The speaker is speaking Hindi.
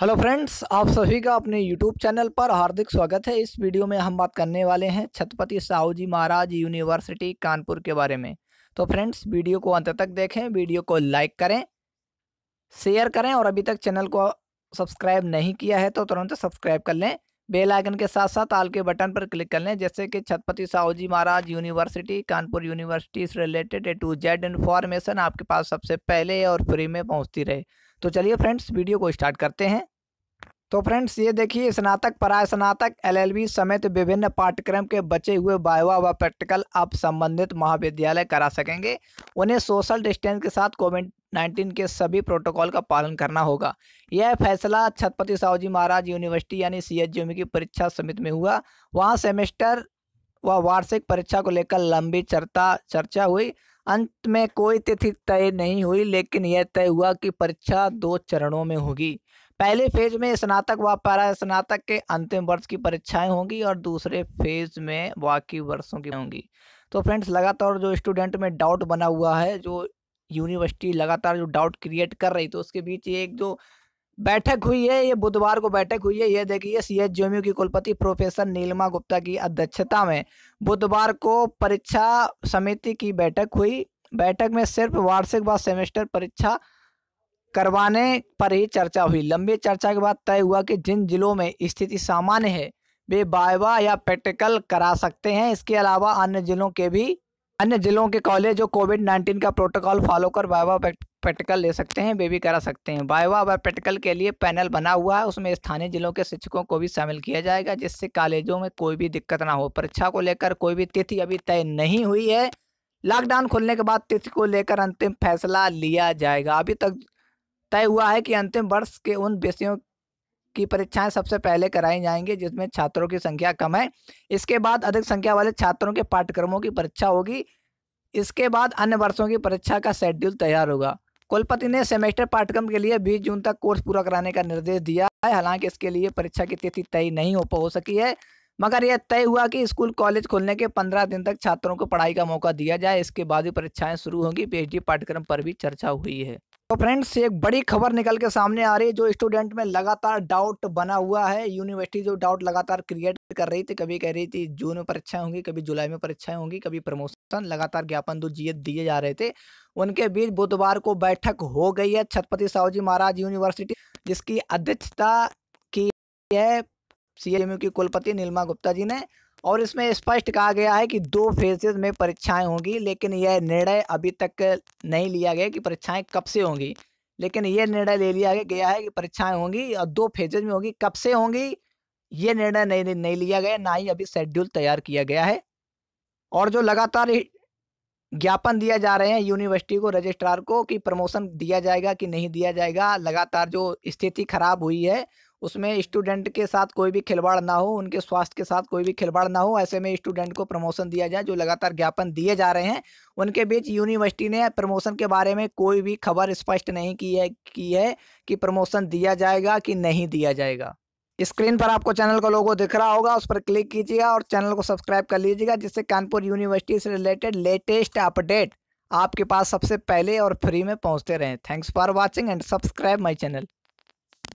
हेलो फ्रेंड्स आप सभी का अपने यूट्यूब चैनल पर हार्दिक स्वागत है इस वीडियो में हम बात करने वाले हैं छत्रपति साहू जी महाराज यूनिवर्सिटी कानपुर के बारे में तो फ्रेंड्स वीडियो को अंत तक देखें वीडियो को लाइक करें शेयर करें और अभी तक चैनल को सब्सक्राइब नहीं किया है तो तुरंत सब्सक्राइब कर लें बेल आइकन के साथ साथ आल के बटन पर क्लिक कर लें जैसे कि छत्रपति साहू जी महाराज यूनिवर्सिटी कानपुर यूनिवर्सिटी से related A to Z information आपके पास सबसे पहले और फ्री में पहुंचती रहे तो चलिए फ्रेंड्स वीडियो को स्टार्ट करते हैं तो फ्रेंड्स ये देखिए स्नातक पराय स्नातक एल समेत विभिन्न पाठ्यक्रम के बचे हुए बायवा व प्रैक्टिकल आप संबंधित महाविद्यालय करा सकेंगे उन्हें सोशल डिस्टेंस के साथ कोविड नाइन्टीन के सभी प्रोटोकॉल का पालन करना होगा यह फैसला छत्रपति साहू जी महाराज यूनिवर्सिटी यानी सी एच e की परीक्षा समिति में हुआ वहाँ सेमेस्टर व वार्षिक परीक्षा को लेकर लंबी चर्चा चर्चा हुई अंत में कोई तिथि तय नहीं हुई लेकिन यह तय हुआ कि परीक्षा दो चरणों में होगी पहले फेज में स्नातक व पारा स्नातक के अंतिम वर्ष की परीक्षाएं होंगी और दूसरे फेज में बाकी वर्षों की होंगी तो फ्रेंड्स लगातार जो स्टूडेंट में डाउट बना हुआ है जो यूनिवर्सिटी लगातार जो डाउट क्रिएट कर रही तो उसके बीच एक जो बैठक हुई है ये बुधवार को बैठक हुई है ये देखिए सी एच जेएमयू की कुलपति प्रोफेसर नीलमा गुप्ता की अध्यक्षता में बुधवार को परीक्षा समिति की बैठक हुई बैठक में सिर्फ वार्षिक व सेमेस्टर परीक्षा करवाने पर ही चर्चा हुई लंबी चर्चा के बाद तय हुआ कि जिन जिलों में स्थिति सामान्य है वे बायवा या प्रैक्टिकल करा सकते हैं इसके अलावा अन्य जिलों के भी अन्य जिलों के कॉलेज जो कोविड नाइन्टीन का प्रोटोकॉल फॉलो कर वाइवा प्रैक्टिकल ले सकते हैं वे भी करा सकते हैं वाइवा व प्रैक्टिकल के लिए पैनल बना हुआ है उसमें स्थानीय जिलों के शिक्षकों को भी शामिल किया जाएगा जिससे कॉलेजों में कोई भी दिक्कत ना हो परीक्षा को लेकर कोई भी तिथि अभी तय नहीं हुई है लॉकडाउन खुलने के बाद तिथि को लेकर अंतिम फैसला लिया जाएगा अभी तक तय हुआ है कि अंतिम वर्ष के उन विषयों की परीक्षाएं सबसे पहले कराई जाएंगी जिसमें छात्रों की संख्या कम है इसके बाद अधिक संख्या वाले छात्रों के पाठ्यक्रमों की परीक्षा होगी इसके बाद अन्य वर्षों की परीक्षा का शेड्यूल तैयार होगा कुलपति ने सेमेस्टर पाठ्यक्रम के लिए 20 जून तक कोर्स पूरा कराने का निर्देश दिया है हालांकि इसके लिए परीक्षा की तिथि तय नहीं हो हो सकी है मगर यह तय हुआ कि स्कूल कॉलेज खोलने के पंद्रह दिन तक छात्रों को पढ़ाई का मौका दिया जाए इसके बाद ही परीक्षाएं शुरू होंगी पीएचडी पाठ्यक्रम पर भी चर्चा हुई है तो फ्रेंड्स एक बड़ी खबर निकल के सामने आ रही है जो स्टूडेंट में लगातार डाउट बना हुआ है यूनिवर्सिटी जो डाउट लगातार क्रिएट कर रही थी कभी कह रही थी जून में परीक्षाएं होंगी कभी जुलाई में परीक्षाएं होंगी कभी प्रमोशन लगातार ज्ञापन दो जिए दिए जा रहे थे उनके बीच बुधवार को बैठक हो गई है छत्रपति साहू जी महाराज यूनिवर्सिटी जिसकी अध्यक्षता की है सी की कुलपति नीलमा गुप्ता जी ने और इसमें स्पष्ट कहा गया है कि दो फेजेज में परीक्षाएं होंगी लेकिन यह निर्णय अभी तक नहीं लिया गया कि परीक्षाएं कब से होंगी लेकिन यह निर्णय ले लिया गया है कि परीक्षाएं होंगी और दो फेजेज में होंगी कब से होंगी ये निर्णय नहीं नहीं लिया गया ना ही अभी शेड्यूल तैयार किया गया है और जो लगातार ज्ञापन दिया जा रहे हैं यूनिवर्सिटी को रजिस्ट्रार को कि प्रमोशन दिया जाएगा कि नहीं दिया जाएगा लगातार जो स्थिति खराब हुई है उसमें स्टूडेंट के साथ कोई भी खिलवाड़ ना हो उनके स्वास्थ्य के साथ कोई भी खिलवाड़ ना हो ऐसे में स्टूडेंट को प्रमोशन दिया जाए जो लगातार ज्ञापन दिए जा रहे हैं उनके बीच यूनिवर्सिटी ने प्रमोशन के बारे में कोई भी खबर स्पष्ट नहीं की है की है कि प्रमोशन दिया जाएगा कि नहीं दिया जाएगा स्क्रीन पर आपको चैनल का लोगो दिख रहा होगा उस पर क्लिक कीजिएगा और चैनल को सब्सक्राइब कर लीजिएगा जिससे कानपुर यूनिवर्सिटी से रिलेटेड लेटेस्ट अपडेट आपके पास सबसे पहले और फ्री में पहुंचते रहें thanks for watching and subscribe my channel